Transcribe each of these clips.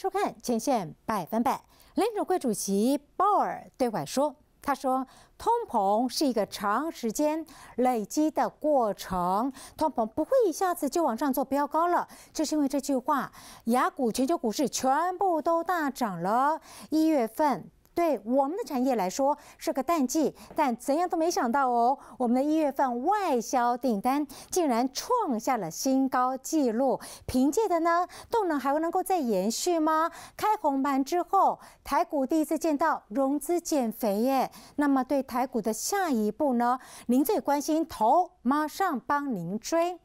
收看前线百分百，联准会主席鲍尔对外说：“他说，通膨是一个长时间累积的过程，通膨不会一下子就往上做飙高了，就是因为这句话。雅股全球股市全部都大涨了，一月份。”对我们的产业来说是个淡季，但怎样都没想到哦，我们的一月份外销订单竟然创下了新高纪录。凭借的呢，动能还能够再延续吗？开红盘之后，台股第一次见到融资减肥耶。那么对台股的下一步呢？您最关心，头，马上帮您追。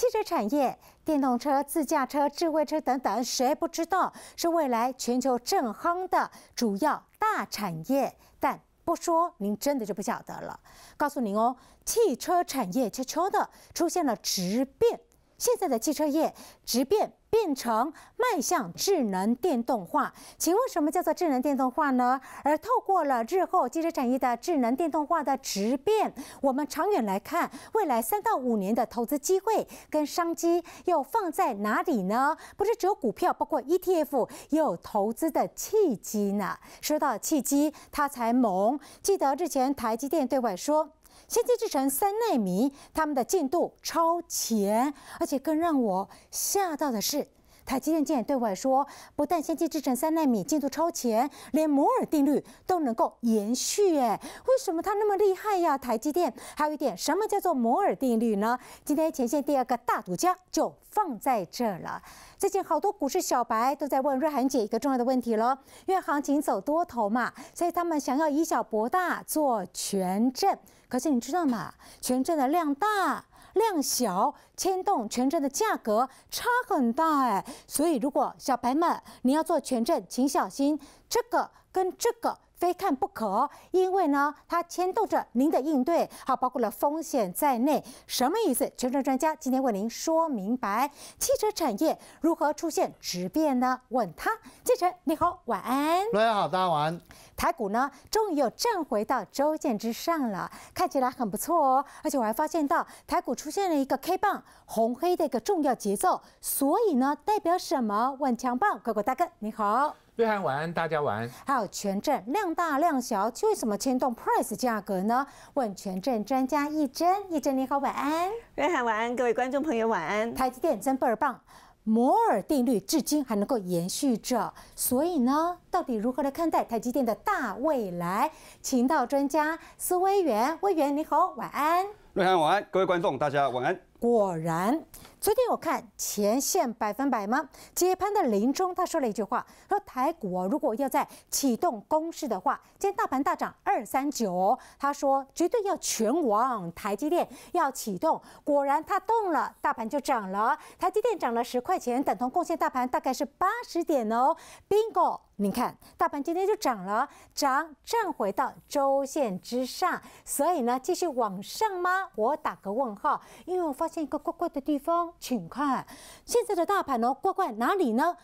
汽车产业、电动车、自驾车、智慧车等等，谁不知道是未来全球正夯的主要大产业？但不说，您真的就不晓得了。告诉您哦，汽车产业悄悄的出现了质变。现在的汽车业直变变成迈向智能电动化，请问什么叫做智能电动化呢？而透过了日后汽车产业的智能电动化的直变，我们长远来看，未来三到五年的投资机会跟商机又放在哪里呢？不是只有股票，包括 ETF 也有投资的契机呢。说到契机，它才萌。记得日前台积电对外说。先进制成三纳米，他们的进度超前，而且更让我吓到的是。台积电竟然对外说，不但先进制成三纳米进度超前，连摩尔定律都能够延续诶，为什么它那么厉害呀？台积电还有一点，什么叫做摩尔定律呢？今天前线第二个大独家就放在这儿了。最近好多股市小白都在问瑞涵姐一个重要的问题了，因为行情走多头嘛，所以他们想要以小博大做权证。可是你知道吗？权证的量大。量小牵动权证的价格差很大哎，所以如果小白们你要做权证，请小心这个跟这个。非看不可，因为呢，它牵动着您的应对，好，包括了风险在内。什么意思？全程专家今天为您说明白，汽车产业如何出现质变呢？问他，建成，你好，晚安。大家好，大家晚。安。台股呢，终于又站回到周线之上了，看起来很不错哦。而且我还发现到，台股出现了一个 K 棒红黑的一个重要节奏，所以呢，代表什么？问强棒，乖乖大哥，你好。瑞安晚安，大家晚安。还有权证量大量小，为什么牵动 price 价格呢？问权证专家易真，易真你好晚安。瑞涵晚安，各位观众朋友晚安。台积电真倍儿棒，摩尔定律至今还能够延续着，所以呢，到底如何来看待台积电的大未来？请到专家司威源，威源你好晚安。瑞涵晚安，各位观众大家晚安。果然。昨天我看前线百分百吗？接盘的林中他说了一句话，说台股如果要在启动攻势的话，今天大盘大涨二三九，他说绝对要全网台积电要启动。果然他动了，大盘就涨了，台积电涨了十块钱，等同贡献大盘大概是八十点哦，bingo。你看，大盘今天就涨了，涨站回到周线之上，所以呢，继续往上吗？我打个问号，因为我发现一个怪怪的地方，请看，现在的大盘呢，怪怪哪里呢？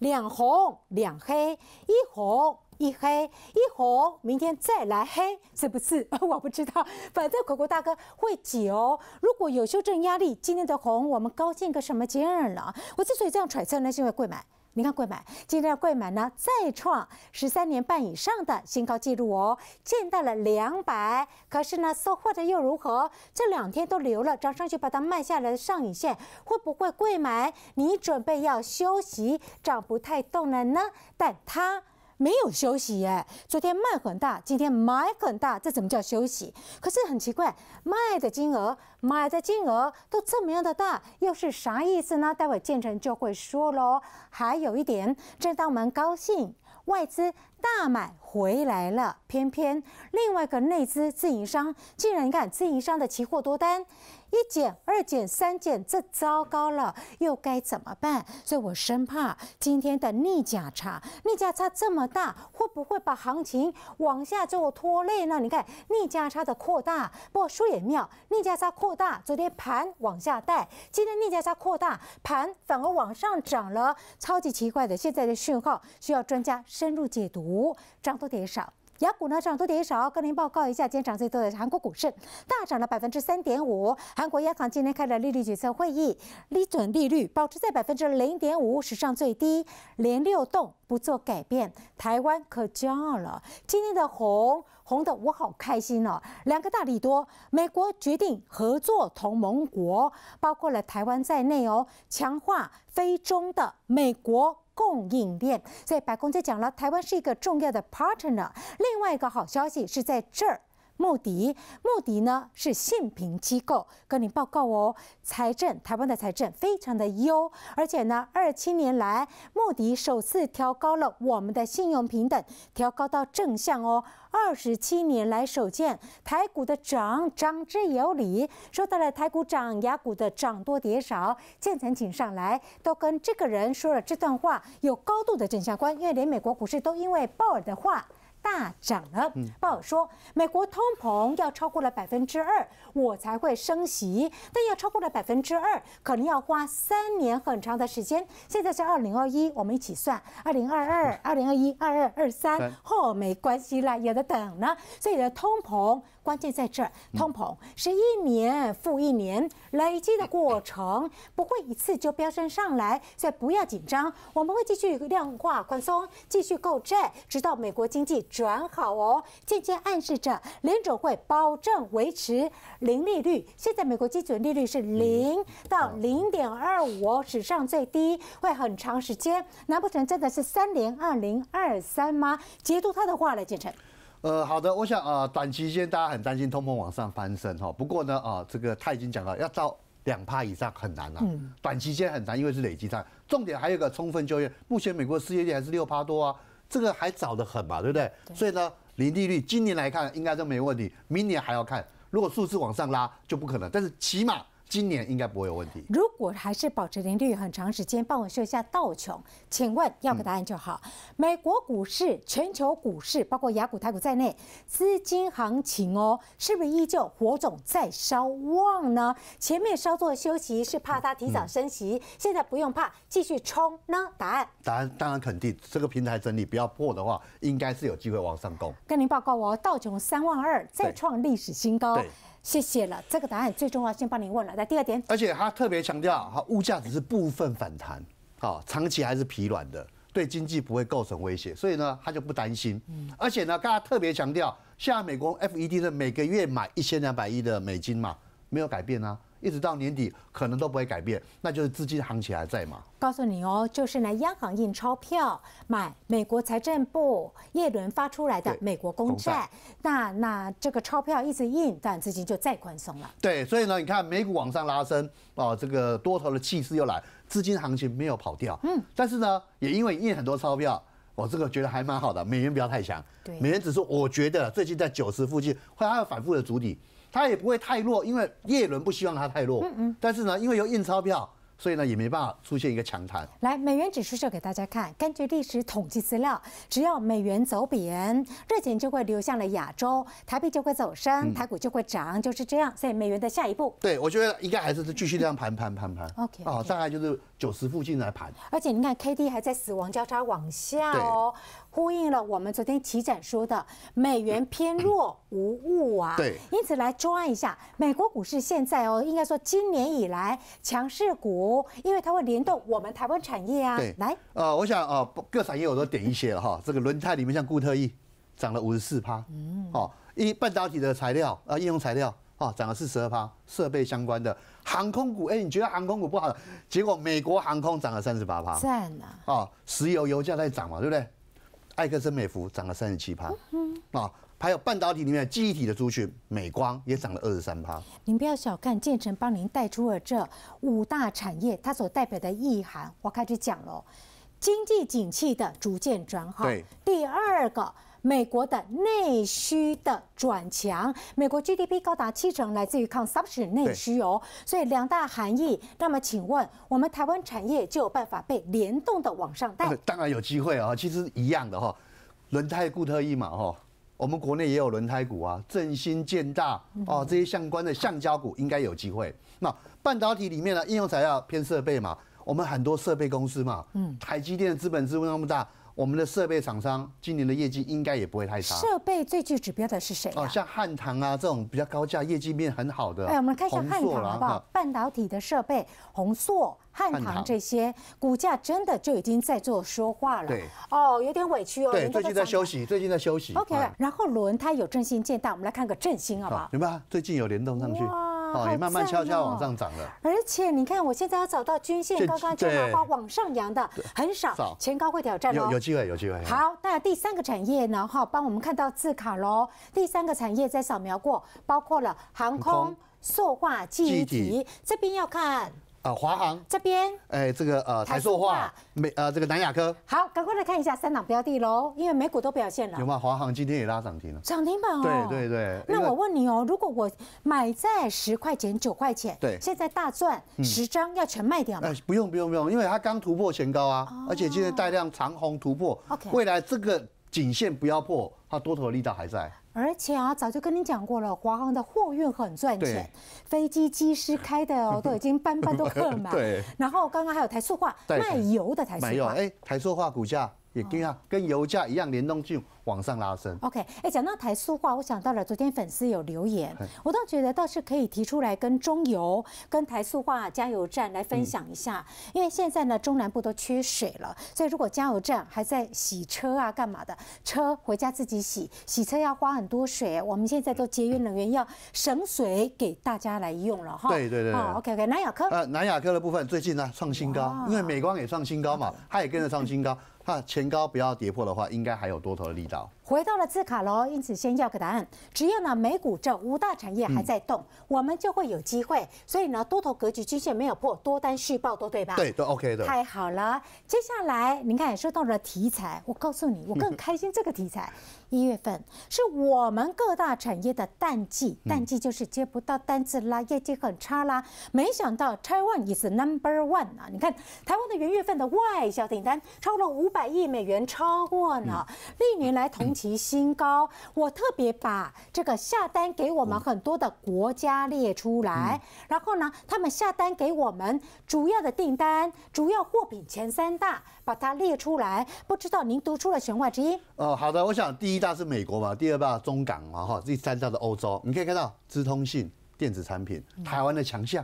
两红两黑，一红一黑，一红明天再来黑，是不是？我不知道，反正狗狗大哥会挤哦。如果有修正压力，今天的红我们高兴个什么劲儿呢？我之所以这样揣测呢，是因为贵买。你看贵满，今天贵满呢再创十三年半以上的新高记录哦，见到了两百。可是呢，收获的又如何？这两天都留了，涨上去把它卖下来，的上影线会不会贵买？你准备要休息，涨不太动了呢？但它。没有休息耶！昨天卖很大，今天买很大，这怎么叫休息？可是很奇怪，卖的金额、买的金额都这么样的大，又是啥意思呢？待会建成就会说喽。还有一点，正当我们高兴，外资。大买回来了，偏偏另外一个内资自营商竟然，你看自营商的期货多单一减二减三减，这糟糕了，又该怎么办？所以我生怕今天的逆价差，逆价差这么大，会不会把行情往下就拖累呢？你看逆价差的扩大，不说也妙，逆价差扩大，昨天盘往下带，今天逆价差扩大，盘反而往上涨了，超级奇怪的，现在的讯号需要专家深入解读。五涨多跌少，雅股呢涨多跌少。跟您报告一下，今天涨最多的韩国股市大涨了百分之三点五。韩国央行今天开了利率决策会议，利准利率保持在百分之零点五，史上最低，连六动不做改变。台湾可骄傲了，今天的红红的我好开心哦。两个大利多，美国决定合作同盟国，包括了台湾在内哦，强化非中的美国。供应链，所以白宫就讲了，台湾是一个重要的 partner。另外一个好消息是在这儿。穆迪，穆迪呢是信评机构，跟你报告哦，财政台湾的财政非常的优，而且呢二七年来穆迪首次调高了我们的信用平等，调高到正向哦，二十七年来首见台股的涨，涨之有理。说到了台股涨，雅股的涨多跌少，建成请上来，都跟这个人说了这段话，有高度的正相关，因为连美国股市都因为鲍尔的话。大涨了。鲍尔说，美国通膨要超过了百分之二，我才会升息。但要超过了百分之二，可能要花三年很长的时间。现在是二零二一，我们一起算：二零二二、二零二一、二二、二三，后没关系了，有的等呢。所以，通膨。关键在这儿，通膨是一年复一年累积的过程，不会一次就飙升上来，所以不要紧张。我们会继续量化宽松，继续购债，直到美国经济转好哦。间接暗示着联准会保证维持零利率。现在美国基准利率是零到零点二五，史上最低，会很长时间。难不成真的是三零二零二三吗？解读他的话来，建成。呃，好的，我想啊，短期间大家很担心通膨往上翻身哈，不过呢啊，这个他已经讲了，要到两趴以上很难呐，嗯，短期间很难，因为是累积账，重点还有个充分就业，目前美国失业率还是六趴多啊，这个还早得很嘛，对不对？所以呢，零利率今年来看应该都没问题，明年还要看，如果数字往上拉就不可能，但是起码。今年应该不会有问题。如果还是保持零率很长时间，帮我说一下道琼。请问要个答案就好。美国股市、全球股市，包括雅股、台股在内，资金行情哦，是不是依旧火种在烧旺呢？前面稍作休息是怕它提早升息，现在不用怕，继续冲呢？答案，答案当然肯定。这个平台整理不要破的话，应该是有机会往上攻。跟您报告，哦，道琼三万二再创历史新高。谢谢了，这个答案最重要，先帮您问了。来，第二点，而且他特别强调，哈，物价只是部分反弹，哈，长期还是疲软的，对经济不会构成威胁，所以呢，他就不担心。而且呢，才特别强调，现在美国 F E D 是每个月买一千两百亿的美金嘛，没有改变啊。一直到年底可能都不会改变，那就是资金行情还在嘛？告诉你哦，就是呢，央行印钞票买美国财政部耶伦发出来的美国公债，那那这个钞票一直印，但资金就再宽松了。对，所以呢，你看美股往上拉升，哦，这个多头的气势又来，资金行情没有跑掉。嗯，但是呢，也因为印很多钞票，我这个觉得还蛮好的，美元不要太强。对，美元指数我觉得最近在九十附近会还有反复的主体。它也不会太弱，因为叶伦不希望它太弱。嗯嗯。但是呢，因为有印钞票，所以呢也没办法出现一个强弹。来，美元指数就给大家看，根据历史统计资料，只要美元走贬，热钱就会流向了亚洲，台币就会走升，台股就会涨，就是这样。所以美元的下一步，对，我觉得应该还是继续这样盘盘盘盘。OK。哦，再来就是。九十附近来盘，而且你看 K D 还在死亡交叉往下哦，呼应了我们昨天起展说的美元偏弱无误啊。对，因此来抓一下美国股市现在哦，应该说今年以来强势股，因为它会联动我们台湾产业啊。对，来，呃，我想啊，各产业我都点一些了哈。这个轮胎里面像固特异涨了五十四趴，嗯，好，一半导体的材料啊，应用材料。哦，涨了四十二趴，设备相关的航空股，哎，你觉得航空股不好，结果美国航空涨了三十八趴，赞啊！哦，石油油价在涨嘛，对不对？艾克森美孚涨了三十七趴，嗯，啊，还有半导体里面的记忆体的族群，美光也涨了二十三趴。您不要小看，建成帮您带出了这五大产业，它所代表的意涵，我开始讲喽。经济景气的逐渐转好，对，第二个。美国的内需的转强，美国 GDP 高达七成来自于 consumption 内需哦，所以两大含义。那么请问，我们台湾产业就有办法被联动的往上带？当然有机会啊，其实一样的哈，轮胎固特异嘛哈，我们国内也有轮胎股啊，振兴建大哦，这些相关的橡胶股应该有机会。那半导体里面呢，应用材料偏设备嘛，我们很多设备公司嘛，嗯，台积电的资本支金那么大。我们的设备厂商今年的业绩应该也不会太差。设备最具指标的是谁？哦，像汉唐啊这种比较高价、业绩面很好的。哎，我们看一下汉唐好不好？半导体的设备，红硕、汉唐这些股价真的就已经在做说话了。对，哦，有点委屈哦。对，最近在休息，最近在休息。OK，然后轮胎有振兴建大，我们来看个振兴好不好？明白，最近有联动上去。慢慢悄悄往上涨了，而且你看，我现在要找到均线高高花花往上扬的很少，前高会挑战哦，有机会有机会。好，那第三个产业呢？哈，帮我们看到自卡喽。第三个产业在扫描过，包括了航空、塑化、记忆体，这边要看。呃，华航这边，哎，这个呃，台塑化，美，呃，这个南亚科，好，赶快来看一下三档标的喽，因为美股都表现了。有吗？有华航今天也拉涨停了？涨停板哦。对对对。那我问你哦，如果我买在十块钱、九块钱，对，现在大赚十张要全卖掉吗？不用不用不用，因为它刚突破前高啊，而且今天带量长虹突破，未来这个颈线不要破，它多头的力道还在。而且啊，早就跟你讲过了，华航的货运很赚钱，飞机机师开的哦，都已经班班都客满。对，然后刚刚还有台塑化卖油的台塑化，没有台塑化股价也跟啊，跟油价一样联动性。往上拉升。OK，哎，讲到台塑化，我想到了昨天粉丝有留言，我倒觉得倒是可以提出来跟中油、跟台塑化加油站来分享一下，因为现在呢中南部都缺水了，所以如果加油站还在洗车啊、干嘛的，车回家自己洗，洗车要花很多水，我们现在都节约能源，要省水给大家来用了哈。对对对。o k OK，南亚科。呃，南亚科的部分最近呢创新高，因为美光也创新高嘛，它也跟着创新高。啊，前高不要跌破的话，应该还有多头的力道。回到了字卡喽，因此先要个答案。只要呢美股这五大产业还在动，我们就会有机会。所以呢多头格局均线没有破，多单续报多，对吧？对都 o k 的。太好了，接下来您看也说到了题材，我告诉你，我更 开心这个题材。一月份是我们各大产业的淡季，淡季就是接不到单子啦，业绩很差啦。没想到 Taiwan is number one 啊！你看台湾的元月份的外销订单超了五百亿美元，超过呢历年来同。其新高，我特别把这个下单给我们很多的国家列出来，然后呢，他们下单给我们主要的订单、主要货品前三大，把它列出来。不知道您读出了弦外之音？呃，好的，我想第一大是美国嘛，第二大中港嘛哈，第三大的欧洲。你可以看到，资通信、电子产品，台湾的强项，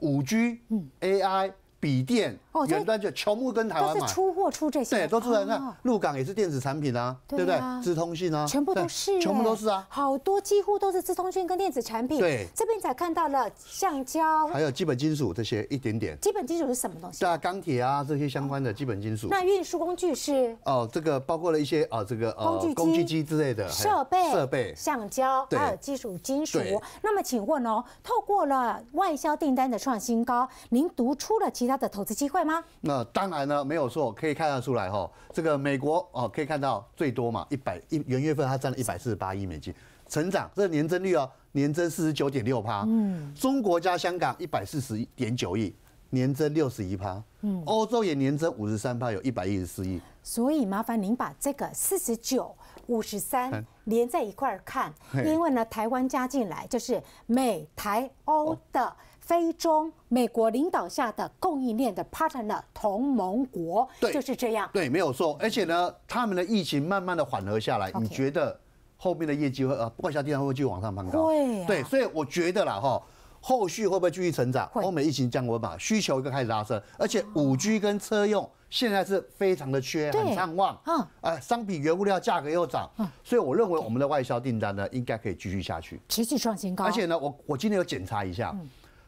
五 G、AI、笔电。哦，这边就乔木跟台湾都是出货出这些，对，都出来看。鹿港也是电子产品啊，对不对？资通讯啊，全部都是，全部都是啊，好多几乎都是资通讯跟电子产品。对，这边才看到了橡胶，还有基本金属这些一点点。基本金属是什么东西？对啊，钢铁啊这些相关的基本金属。那运输工具是？哦，这个包括了一些啊，这个工具机之类的设备、设备、橡胶，还有基础金属。那么请问哦，透过了外销订单的创新高，您读出了其他的投资机会？那当然呢，没有错，可以看得出来哈。这个美国哦，可以看到最多嘛，一百一元月份它占了一百四十八亿美金，成长，这年增率哦，年增四十九点六趴。嗯，中国加香港一百四十点九亿，年增六十一趴。嗯，欧洲也年增五十三趴，有一百一十四亿。所以麻烦您把这个四十九、五十三连在一块儿看，因为呢，台湾加进来就是美、台、欧的。非中美国领导下的供应链的 partner 同盟国就是这样，对，没有错。而且呢，他们的疫情慢慢的缓和下来，你觉得后面的业绩会呃，外销订单会继续往上攀高？对，对，所以我觉得啦哈，后续会不会继续成长？欧美疫情降温嘛，需求又开始拉升，而且五 G 跟车用现在是非常的缺，很畅旺。嗯，啊，商品原物料价格又涨，所以我认为我们的外销订单呢应该可以继续下去，持续创新高。而且呢，我我今天有检查一下。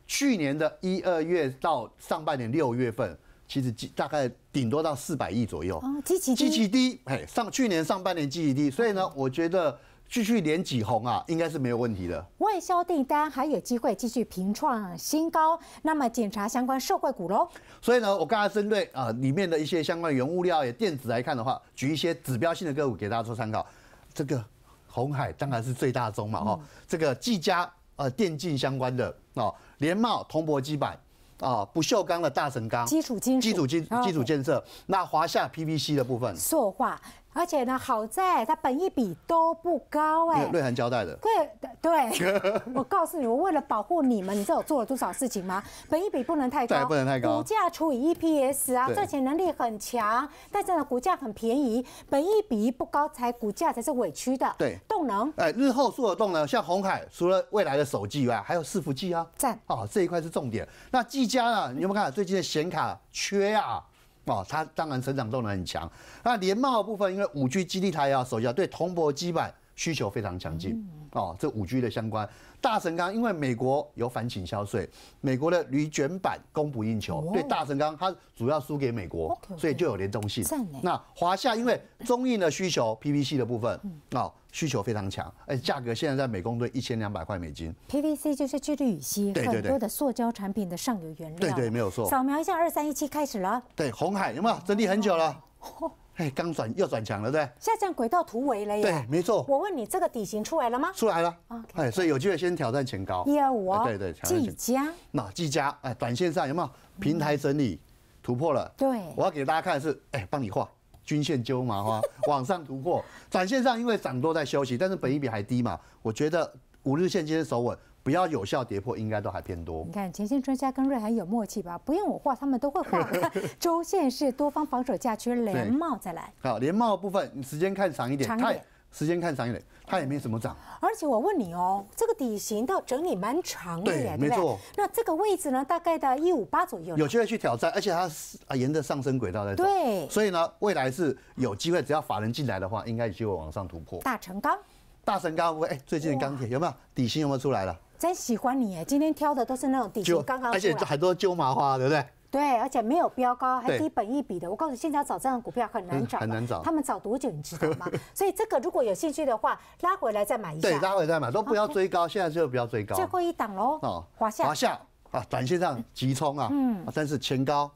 去年的一二月到上半年六月份，其实大概顶多到四百亿左右，哦，极其极其低，哎，上去年上半年极其低，所以呢，我觉得继续连几红啊，应该是没有问题的。外销订单还有机会继续平创新高，那么检查相关受惠股喽。所以呢，我刚才针对呃里面的一些相关原物料也电子来看的话，举一些指标性的个股给大家做参考。这个红海当然是最大宗嘛，哈，这个技嘉呃电竞相关的哦。联茂铜箔基板，啊，不锈钢的大神钢，基础基基础基基础建设。那华夏 PVC 的部分塑化。而且呢，好在它本益比都不高哎。瑞涵交代的。对对，我告诉你，我为了保护你们，你知道我做了多少事情吗？本益比不能太高，对，不能太高。股价除以 EPS 啊，赚钱能力很强，但是呢，股价很便宜，本益比不高，才股价才是委屈的。对，动能。哎，日后所有动能，像红海，除了未来的手机以外，还有伺服器啊。赞。哦，这一块是重点。那技嘉呢？你有没有看最近的显卡缺啊？哦，它当然成长动能很强。那联的部分，因为五 G 基地台啊，首先要对铜箔基板。需求非常强劲哦。这五 G 的相关大神钢，因为美国有反倾销税，美国的铝卷板供不应求，对大神钢它主要输给美国，所以就有联动性。那华夏因为中印的需求，PVC 的部分哦，需求非常强，且价格现在在美工队一千两百块美金。PVC 就是聚氯乙烯，很多的塑胶产品的上游原料。对对，没有错。扫描一下，二三一七开始了。对，红海有没有整理很久了？哎，刚转又转强了，对不对？下降轨道突围了耶。对，没错。我问你，这个底型出来了吗？出来了。哎，所以有机会先挑战前高。一二五啊。对对，技嘉。那技嘉，哎，短线上有没有平台整理突破了？对。我要给大家看的是，哎，帮你画均线揪麻花，往上突破。短线上因为涨多在休息，但是本一比还低嘛，我觉得五日线今天守稳。不要有效跌破，应该都还偏多。你看前线专家跟瑞涵有默契吧？不用我画，他们都会画。周线是多方防守架，缺连帽再来。好，连帽部分你时间看长一点，它时间看长一点，它也没怎么涨。而且我问你哦，这个底型的整理蛮长耶，没错。那这个位置呢，大概到一五八左右。有机会去挑战，而且它是啊沿着上升轨道在走。对，所以呢，未来是有机会，只要法人进来的话，应该就会往上突破。大成钢，大成钢，哎，最近的钢铁有没有底薪有没有出来了？真喜欢你哎！今天挑的都是那种底部刚刚，而且很多揪麻花，对不对？对，而且没有标高，还低本一比的。我告诉你，现在找这样的股票很难找，很难找。他们找多久你知道吗？所以这个如果有兴趣的话，拉回来再买一下。对，拉回来再买，都不要追高，现在就不要追高。最后一档喽，华华夏啊，短线上急冲啊，嗯，但是前高。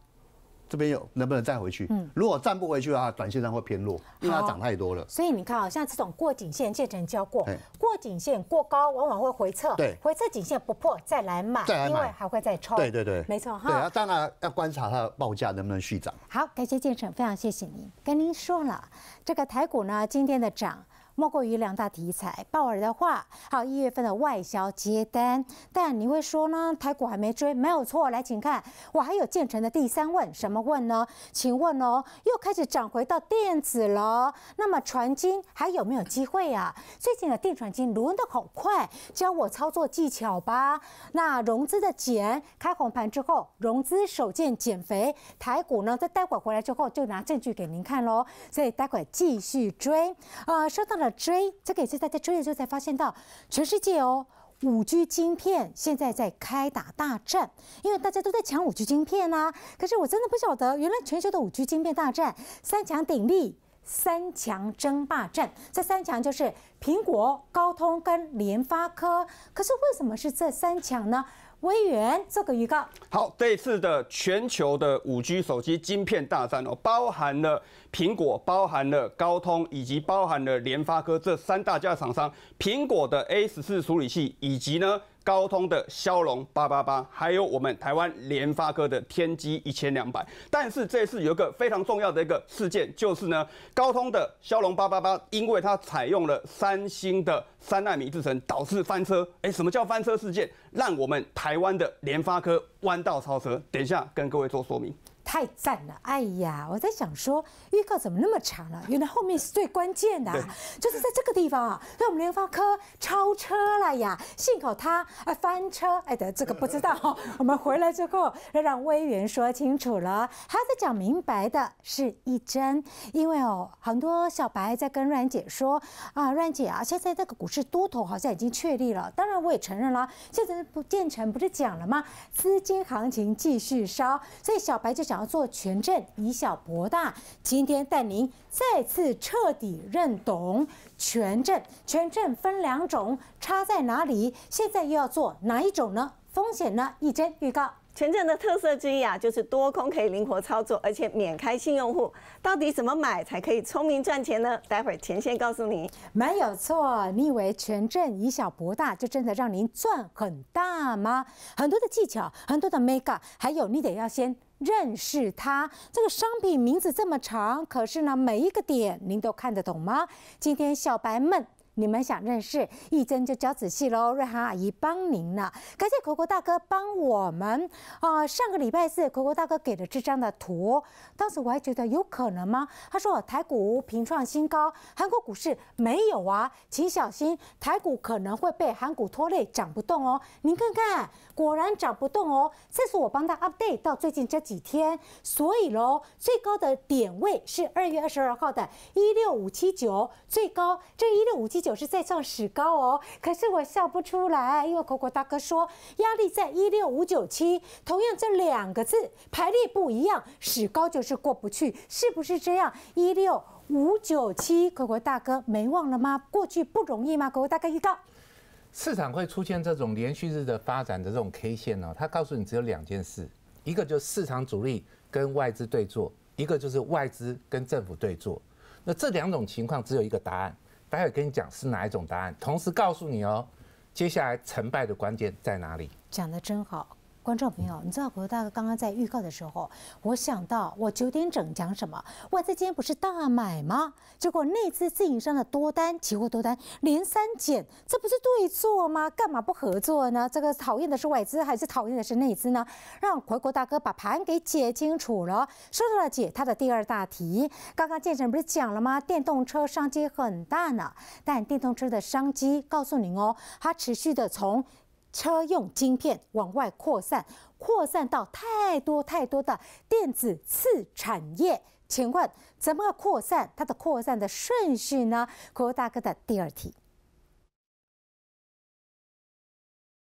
这边有能不能再回去？嗯，如果站不回去的话，短线上会偏弱，因为它涨太多了。所以你看啊，像这种过颈线，建成交过，过颈线过高往往会回撤。对，回撤颈线不破再来买，因为还会再冲。对对对，没错哈。当然要观察它的报价能不能续涨。好，感谢建成，非常谢谢您跟您说了这个台股呢今天的涨。莫过于两大题材，鲍尔的话，还有一月份的外销接单。但你会说呢？台股还没追，没有错。来，请看，我还有建成的第三问，什么问呢？请问哦，又开始涨回到电子了。那么传金还有没有机会啊？最近的电传金轮的好快，教我操作技巧吧。那融资的减，开红盘之后，融资首见减肥。台股呢，再待会回来之后就拿证据给您看喽。所以待会继续追。呃，收到了。追这个也是大家追了之后才发现到，全世界哦，五 G 晶片现在在开打大战，因为大家都在抢五 G 晶片啊。可是我真的不晓得，原来全球的五 G 晶片大战三强鼎立，三强争霸战，这三强就是苹果、高通跟联发科。可是为什么是这三强呢？威源做个预告。好，这次的全球的五 G 手机晶片大战哦，包含了苹果、包含了高通以及包含了联发科这三大家厂商，苹果的 A 十四处理器以及呢。高通的骁龙八八八，还有我们台湾联发科的天玑一千两百，但是这次有一个非常重要的一个事件，就是呢，高通的骁龙八八八，因为它采用了三星的三纳米制程，导致翻车。哎，什么叫翻车事件？让我们台湾的联发科弯道超车。等一下跟各位做说明。太赞了！哎呀，我在想说预告怎么那么长呢？原来后面是最关键的，就是在这个地方啊。那我们联发科超车了呀，幸好他啊翻车哎的这个不知道。我们回来之后要让威源说清楚了，还在讲明白的是一针，因为哦很多小白在跟阮姐说啊，阮姐啊，现在这个股市多头好像已经确立了。当然我也承认了，现在不建成不是讲了吗？资金行情继续烧，所以小白就想。要做权证以小博大，今天带您再次彻底认懂权证。权证分两种，差在哪里？现在又要做哪一种呢？风险呢？一针预告。权证的特色之一啊，就是多空可以灵活操作，而且免开新用户。到底怎么买才可以聪明赚钱呢？待会儿前线告诉你。没有错，你以为权证以小博大就真的让您赚很大吗？很多的技巧，很多的 make up，还有你得要先认识它。这个商品名字这么长，可是呢，每一个点您都看得懂吗？今天小白们。你们想认识一真就教仔细喽，瑞涵阿姨帮您了。感谢国国大哥帮我们啊！上个礼拜四，国国大哥给了这张的图，当时我还觉得有可能吗？他说台股平创新高，韩国股市没有啊，请小心台股可能会被韩股拖累涨不动哦。您看看，果然涨不动哦。这是我帮他 update 到最近这几天，所以喽，最高的点位是二月二十二号的一六五七九，最高这一六五七九。我是在唱史高哦，可是我笑不出来，因为果果大哥说压力在一六五九七，同样这两个字排列不一样，史高就是过不去，是不是这样？一六五九七，果果大哥没忘了吗？过去不容易吗？果果大哥预告，市场会出现这种连续日的发展的这种 K 线呢？他告诉你只有两件事，一个就是市场主力跟外资对坐，一个就是外资跟政府对坐，那这两种情况只有一个答案。待会跟你讲是哪一种答案，同时告诉你哦，接下来成败的关键在哪里？讲的真好。观众朋友，你知道国大刚刚在预告的时候，我想到我九点整讲什么？外资今天不是大买吗？结果内资自营商的多单、期货多单连三减，这不是对错吗？干嘛不合作呢？这个讨厌的是外资，还是讨厌的是内资呢？让回国大哥把盘给解清楚了。说到了解他的第二大题，刚刚建成不是讲了吗？电动车商机很大呢，但电动车的商机告诉您哦，它持续的从。车用晶片往外扩散，扩散到太多太多的电子次产业。请问怎么扩散？它的扩散的顺序呢？国哥大哥的第二题。